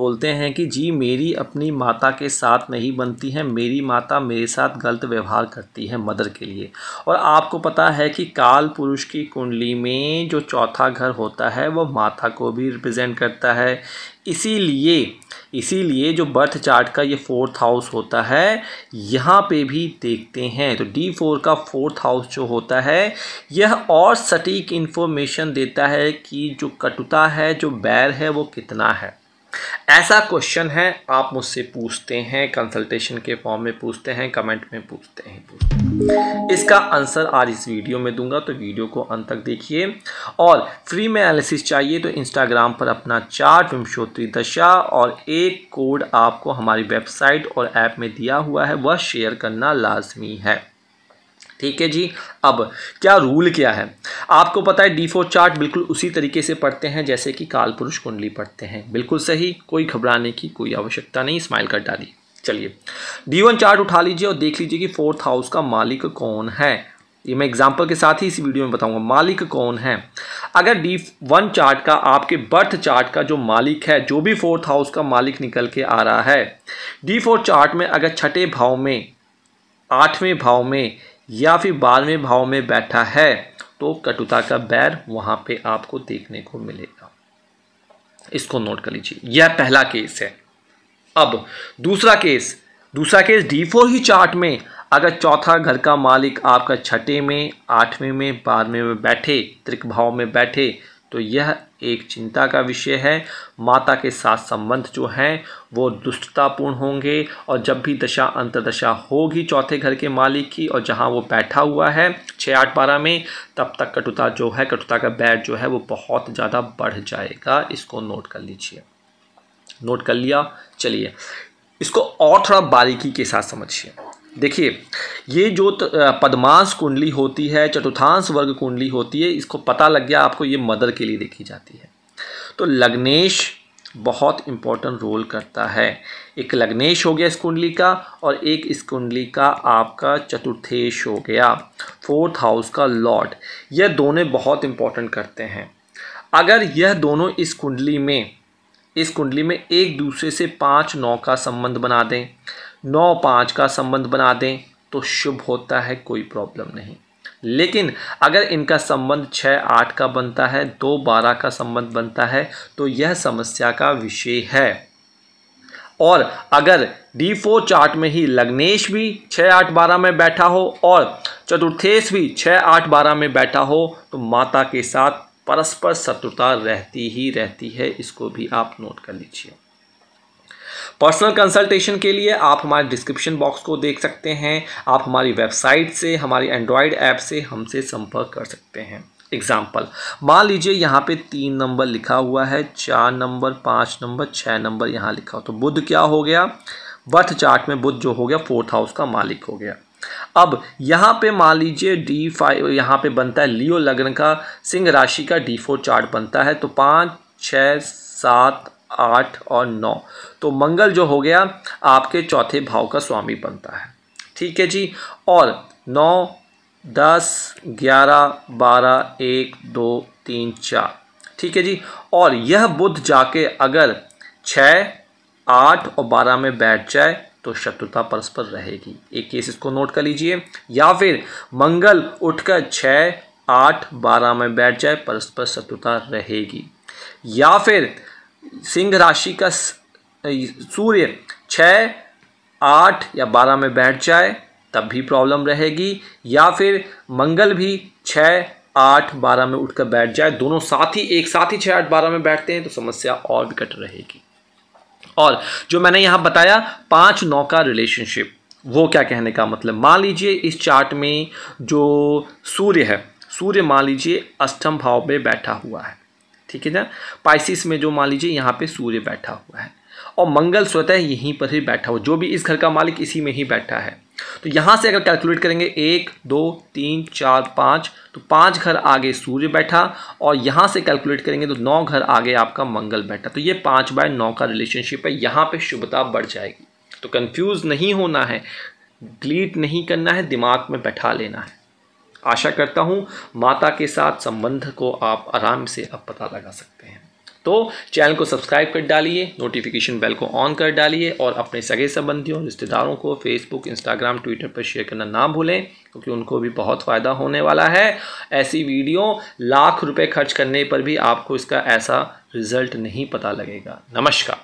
बोलते हैं कि जी मेरी अपनी माता के साथ नहीं बनती है मेरी माता मेरे साथ गलत व्यवहार करती है मदर के लिए और आपको पता है कि काल पुरुष की कुंडली में जो चौथा घर होता है वह माता को भी रिप्रेजेंट करता है इसीलिए इसीलिए जो बर्थ चार्ट का ये फोर्थ हाउस होता है यहाँ पे भी देखते हैं तो डी फोर का फोर्थ हाउस जो होता है यह और सटीक इन्फॉर्मेशन देता है कि जो कटुता है जो बैर है वो कितना है ऐसा क्वेश्चन है आप मुझसे पूछते हैं कंसल्टेशन के फॉर्म में पूछते हैं कमेंट में पूछते हैं पूछते हैं इसका आंसर आज इस वीडियो में दूंगा तो वीडियो को अंत तक देखिए और फ्री में एनालिसिस चाहिए तो इंस्टाग्राम पर अपना चार्ट विमशोत्री दशा और एक कोड आपको हमारी वेबसाइट और ऐप में दिया हुआ है वह शेयर करना लाजमी है ठीक है जी अब क्या रूल क्या है आपको पता है डी फोर चार्ट बिल्कुल उसी तरीके से पढ़ते हैं जैसे कि काल पुरुष कुंडली पढ़ते हैं बिल्कुल सही कोई घबराने की कोई आवश्यकता नहीं स्माइल कर डाली चलिए डी वन चार्ट उठा लीजिए और देख लीजिए कि फोर्थ हाउस का मालिक कौन है ये मैं एग्जाम्पल के साथ ही इस वीडियो में बताऊंगा मालिक कौन है अगर डी वन चार्ट का आपके बर्थ चार्ट का जो मालिक है जो भी फोर्थ हाउस का मालिक निकल के आ रहा है डी फोर चार्ट में अगर छठे भाव में आठवें भाव में या फिर बारहवें भाव में बैठा है तो कटुता का बैर वहां पे आपको देखने को मिलेगा इसको नोट कर लीजिए यह पहला केस है अब दूसरा केस दूसरा केस डी फोर ही चार्ट में अगर चौथा घर का मालिक आपका छठे में आठवें में बारहवें में बैठे त्रिक भाव में बैठे तो यह एक चिंता का विषय है माता के साथ संबंध जो हैं वो दुष्टतापूर्ण होंगे और जब भी दशा अंतर्दशा होगी चौथे घर के मालिक की और जहाँ वो बैठा हुआ है छः आठ बारह में तब तक कटुता जो है कटुता का बैट जो है वो बहुत ज़्यादा बढ़ जाएगा इसको नोट कर लीजिए नोट कर लिया चलिए इसको और थोड़ा बारीकी के साथ समझिए देखिए ये जो पद्मांश कुंडली होती है चतुर्थांश वर्ग कुंडली होती है इसको पता लग गया आपको ये मदर के लिए देखी जाती है तो लग्नेश बहुत इम्पोर्टेंट रोल करता है एक लग्नेश हो गया इस कुंडली का और एक इस कुंडली का आपका चतुर्थेश हो गया फोर्थ हाउस का लॉर्ड यह दोनों बहुत इम्पोर्टेंट करते हैं अगर यह दोनों इस कुंडली में इस कुंडली में एक दूसरे से पाँच नौ का संबंध बना दें नौ पाँच का संबंध बना दें तो शुभ होता है कोई प्रॉब्लम नहीं लेकिन अगर इनका संबंध छः आठ का बनता है दो बारह का संबंध बनता है तो यह समस्या का विषय है और अगर डी फोर चार्ट में ही लग्नेश भी छः आठ बारह में बैठा हो और चतुर्थेश भी छः आठ बारह में बैठा हो तो माता के साथ परस्पर शत्रुता रहती ही रहती है इसको भी आप नोट कर लीजिए पर्सनल कंसल्टेशन के लिए आप हमारे डिस्क्रिप्शन बॉक्स को देख सकते हैं आप हमारी वेबसाइट से हमारी एंड्रॉयड ऐप से हमसे संपर्क कर सकते हैं एग्जाम्पल मान लीजिए यहाँ पे तीन नंबर लिखा हुआ है चार नंबर पाँच नंबर छः नंबर यहाँ लिखा हो तो बुद्ध क्या हो गया बर्थ चार्ट में बुद्ध जो हो गया फोर्थ हाउस का मालिक हो गया अब यहाँ पे मान लीजिए डी फाइव यहाँ पे बनता है लियो लग्न का सिंह राशि का डी फोर चार्ट बनता है तो पाँच छः सात आठ और नौ तो मंगल जो हो गया आपके चौथे भाव का स्वामी बनता है ठीक है जी और नौ दस ग्यारह बारह एक दो तीन चार ठीक है जी और यह बुध जाके अगर छ आठ और बारह में बैठ जाए तो शत्रुता परस्पर रहेगी एक केस इसको नोट कर लीजिए या फिर मंगल उठकर छ आठ बारह में बैठ जाए परस्पर शत्रुता रहेगी या फिर सिंह राशि का सूर्य छः आठ या बारह में बैठ जाए तब भी प्रॉब्लम रहेगी या फिर मंगल भी छः आठ बारह में उठकर बैठ जाए दोनों साथ ही एक साथ ही छः आठ बारह में बैठते हैं तो समस्या और विकट रहेगी और जो मैंने यहाँ बताया पाँच नौ का रिलेशनशिप वो क्या कहने का मतलब मान लीजिए इस चार्ट में जो सूर्य है सूर्य मान लीजिए अष्टम भाव में बैठा हुआ है ठीक है ना पाइसिस में जो मान लीजिए यहाँ पे सूर्य बैठा हुआ है और मंगल स्वतः यहीं पर ही बैठा हुआ जो भी इस घर का मालिक इसी में ही बैठा है तो यहाँ से अगर कैलकुलेट करेंगे एक दो तीन चार पाँच तो पांच घर आगे सूर्य बैठा और यहाँ से कैलकुलेट करेंगे तो नौ घर आगे आपका मंगल बैठा तो ये पाँच बाय नौ का रिलेशनशिप है यहाँ पर शुभता बढ़ जाएगी तो कन्फ्यूज़ नहीं होना है डिलीट नहीं करना है दिमाग में बैठा लेना है आशा करता हूँ माता के साथ संबंध को आप आराम से अब पता लगा सकते हैं तो चैनल को सब्सक्राइब कर डालिए नोटिफिकेशन बेल को ऑन कर डालिए और अपने सगे संबंधियों रिश्तेदारों को फेसबुक इंस्टाग्राम ट्विटर पर शेयर करना ना भूलें क्योंकि उनको भी बहुत फ़ायदा होने वाला है ऐसी वीडियो लाख रुपए खर्च करने पर भी आपको इसका ऐसा रिजल्ट नहीं पता लगेगा नमस्कार